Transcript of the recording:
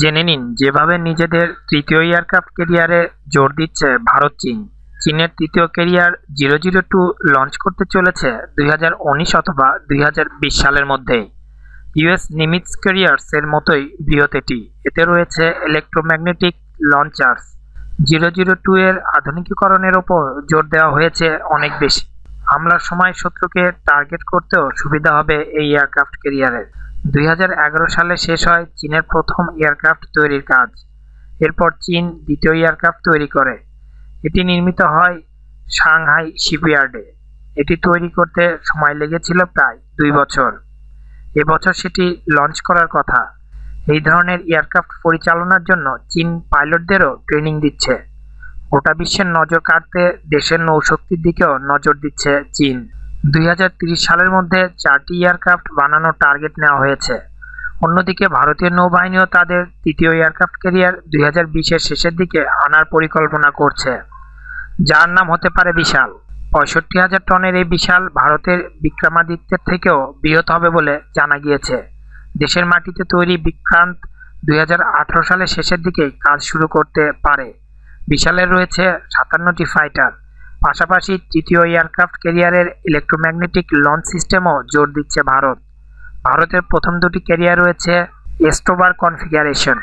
জেনে নিন যেভাবে নিজেদের তৃতীয় এয়ারক্রাফট কেরিয়ারে জোর দিচ্ছে ভারত চীন চীনের তৃতীয় carrier zero zero two launch করতে চলেছে দুই অথবা দুই সালের মধ্যে ইউএস নিমিটস কেরিয়ার্স এর মতোই বৃহৎ এটি এতে রয়েছে electromagnetic launchers zero zero two এর আধুনিকীকরণের ওপর জোর দেওয়া হয়েছে অনেক বেশি হামলার সময় শত্রুকে টার্গেট করতেও সুবিধা হবে এই এয়ারক্রাফট কেরিয়ারের দুই সালে শেষ হয় চীনের প্রথম এয়ারক্রাফট তৈরির কাজ এরপর চীন দ্বিতীয় এয়ারক্রাফট তৈরি করে এটি নির্মিত হয় সাংহাই শিপইয়ার্ডে এটি তৈরি করতে সময় লেগেছিল প্রায় দুই বছর এবছর সেটি লঞ্চ করার কথা এই ধরনের এয়ারক্রাফট পরিচালনার জন্য চীন পাইলটদেরও ট্রেনিং দিচ্ছে গোটা বিশ্বের নজর কাটতে দেশের নৌশক্তির দিকেও নজর দিচ্ছে চীন দুই সালের মধ্যে চারটি এয়ারক্রাফট বানানোর টার্গেট নেওয়া হয়েছে অন্যদিকে ভারতীয় নৌবাহিনীও তাদের তৃতীয় এয়ারক্রাফট ক্যারিয়ার দুই হাজার বিশের শেষের দিকে আনার পরিকল্পনা করছে যার নাম হতে পারে বিশাল পঁয়ষট্টি হাজার টনের এই বিশাল ভারতের বিক্রমাদিত্যের থেকেও বৃহৎ হবে বলে জানা গিয়েছে দেশের মাটিতে তৈরি বিক্রান্ত দুই সালের শেষের দিকে কাজ শুরু করতে পারে বিশালের রয়েছে সাতান্নটি ফাইটার পাশাপাশি তৃতীয় এয়ারক্রাফট ক্যারিয়ারের ইলেকট্রোম্যাগনেটিক লঞ্চ সিস্টেমও জোর দিচ্ছে ভারত ভারতের প্রথম দুটি ক্যারিয়ার রয়েছে এস্টোবার কনফিগারেশন